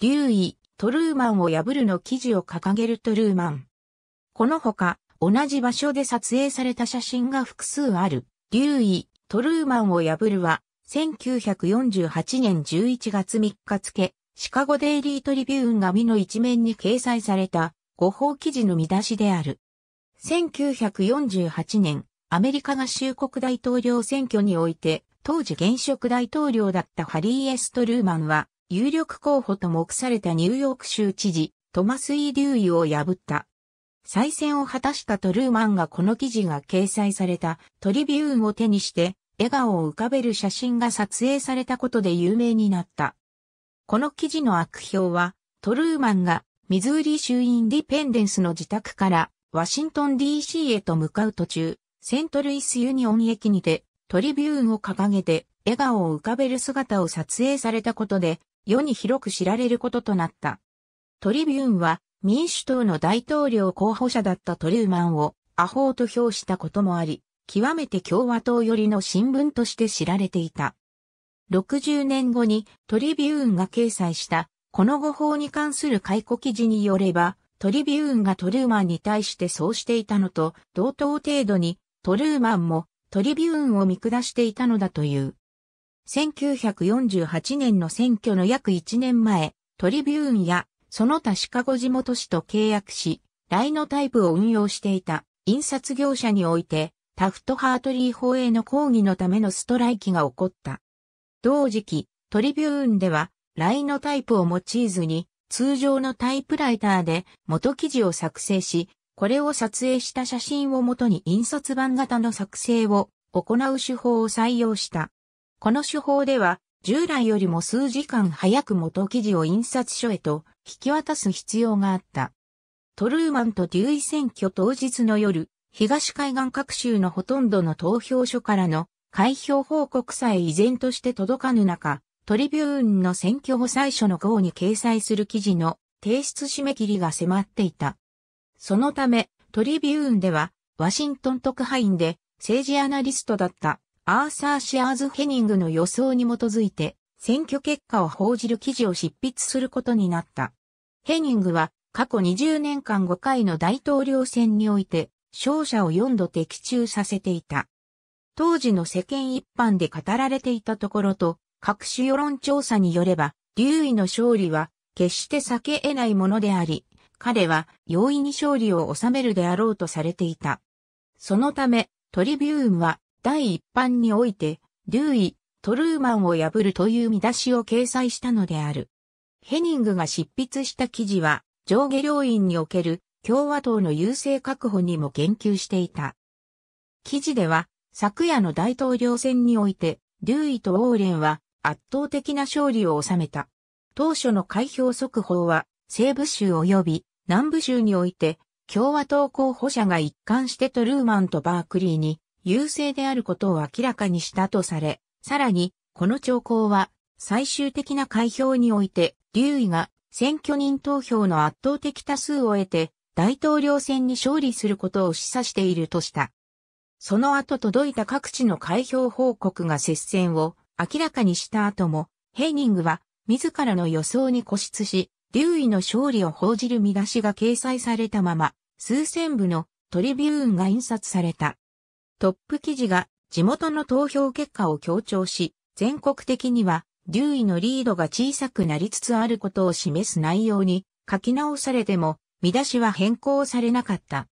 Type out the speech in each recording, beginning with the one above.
留意、トルーマンを破るの記事を掲げるトルーマン。このほか、同じ場所で撮影された写真が複数ある、留意、トルーマンを破るは、1948年11月3日付、シカゴデイリートリビューン紙の一面に掲載された、誤報記事の見出しである。1948年、アメリカ合衆国大統領選挙において、当時現職大統領だったハリー・エストルーマンは、有力候補と目されたニューヨーク州知事、トマス・イ・デューイを破った。再選を果たしたトルーマンがこの記事が掲載されたトリビューンを手にして、笑顔を浮かべる写真が撮影されたことで有名になった。この記事の悪評は、トルーマンがミズーリ州インディペンデンスの自宅からワシントン DC へと向かう途中、セントルイスユニオン駅にてトリビューンを掲げて笑顔を浮かべる姿を撮影されたことで世に広く知られることとなった。トリビューンは民主党の大統領候補者だったトリューマンをアホーと評したこともあり、極めて共和党寄りの新聞として知られていた。60年後にトリビューンが掲載したこの誤報に関する解雇記事によれば、トリビューンがトルーマンに対してそうしていたのと同等程度にトルーマンもトリビューンを見下していたのだという。1948年の選挙の約1年前、トリビューンやその他シカゴ地元市と契約し、ライノタイプを運用していた印刷業者において、タフト・ハートリー法への抗議のためのストライキが起こった。同時期、トリビューンでは、ライノタイプを用いずに、通常のタイプライターで元記事を作成し、これを撮影した写真をもとに印刷版型の作成を行う手法を採用した。この手法では、従来よりも数時間早く元記事を印刷所へと引き渡す必要があった。トルーマンとデューイ選挙当日の夜、東海岸各州のほとんどの投票所からの開票報告さえ依然として届かぬ中、トリビューンの選挙後最初の号に掲載する記事の提出締め切りが迫っていた。そのため、トリビューンでは、ワシントン特派員で政治アナリストだったアーサー・シアーズ・ヘニングの予想に基づいて、選挙結果を報じる記事を執筆することになった。ヘニングは、過去20年間5回の大統領選において、勝者を4度的中させていた。当時の世間一般で語られていたところと、各種世論調査によれば、留意の勝利は、決して避け得ないものであり、彼は容易に勝利を収めるであろうとされていた。そのため、トリビューンは、第一版において、デューイ、トルーマンを破るという見出しを掲載したのである。ヘニングが執筆した記事は、上下両院における共和党の優勢確保にも言及していた。記事では、昨夜の大統領選において、デューイとオーレンは圧倒的な勝利を収めた。当初の開票速報は、西部州及び南部州において、共和党候補者が一貫してトルーマンとバークリーに優勢であることを明らかにしたとされ、さらに、この兆候は、最終的な開票において、劉位が選挙人投票の圧倒的多数を得て、大統領選に勝利することを示唆しているとした。その後届いた各地の開票報告が接戦を明らかにした後も、ヘイニングは自らの予想に固執し、劉位の勝利を報じる見出しが掲載されたまま、数千部のトリビューンが印刷された。トップ記事が地元の投票結果を強調し、全国的には、デューイのリードが小さくなりつつあることを示す内容に書き直されても、見出しは変更されなかった。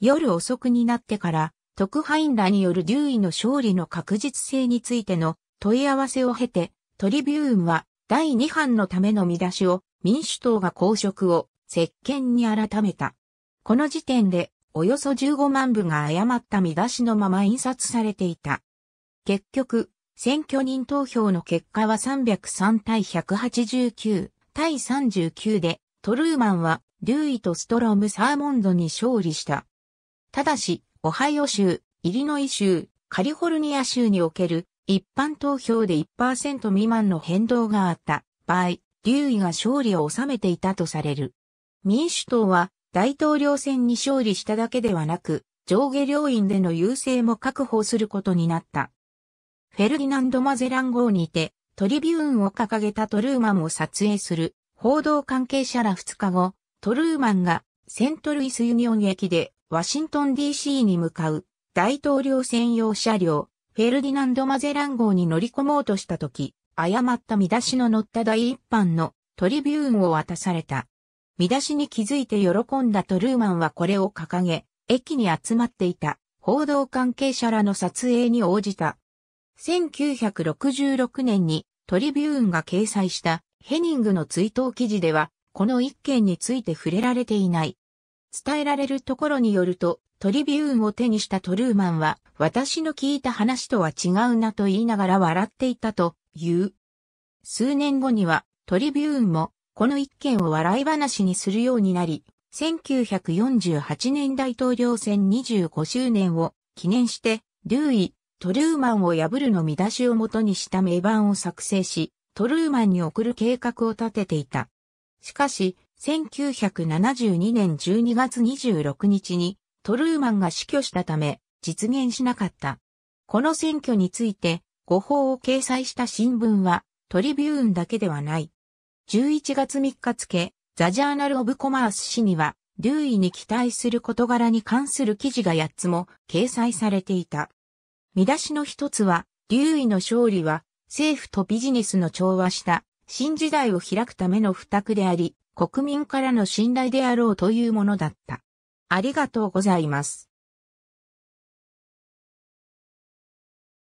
夜遅くになってから、特派員らによるデューイの勝利の確実性についての問い合わせを経て、トリビューンは第2版のための見出しを民主党が公職を石鹸に改めた。この時点でおよそ15万部が誤った見出しのまま印刷されていた。結局、選挙人投票の結果は303対189対39で、トルーマンは、デューイとストロム・サーモンドに勝利した。ただし、オハイオ州、イリノイ州、カリフォルニア州における一般投票で1%未満の変動があった場合、デューイが勝利を収めていたとされる。民主党は大統領選に勝利しただけではなく、上下両院での優勢も確保することになった。フェルディナンド・マゼラン号にて、トリビューンを掲げたトルーマンを撮影する報道関係者ら2日後、トルーマンがセントルイスユニオン駅でワシントン DC に向かう大統領専用車両、フェルディナンド・マゼラン号に乗り込もうとした時、誤った見出しの乗った第一班のトリビューンを渡された。見出しに気づいて喜んだトルーマンはこれを掲げ、駅に集まっていた報道関係者らの撮影に応じた。1966年にトリビューンが掲載したヘニングの追悼記事では、この一件について触れられていない。伝えられるところによると、トリビューンを手にしたトルーマンは、私の聞いた話とは違うなと言いながら笑っていたという。数年後には、トリビューンもこの一件を笑い話にするようになり、1948年大統領選25周年を記念して、ルーイ、トルーマンを破るの見出しをもとにした名板を作成し、トルーマンに送る計画を立てていた。しかし、1972年12月26日にトルーマンが死去したため実現しなかった。この選挙について誤報を掲載した新聞はトリビューンだけではない。11月3日付、ザ・ジャーナル・オブ・コマース誌には、留意に期待する事柄に関する記事が8つも掲載されていた。見出しの一つは、留意の勝利は、政府とビジネスの調和した新時代を開くための付託であり、国民からの信頼であろうというものだった。ありがとうございます。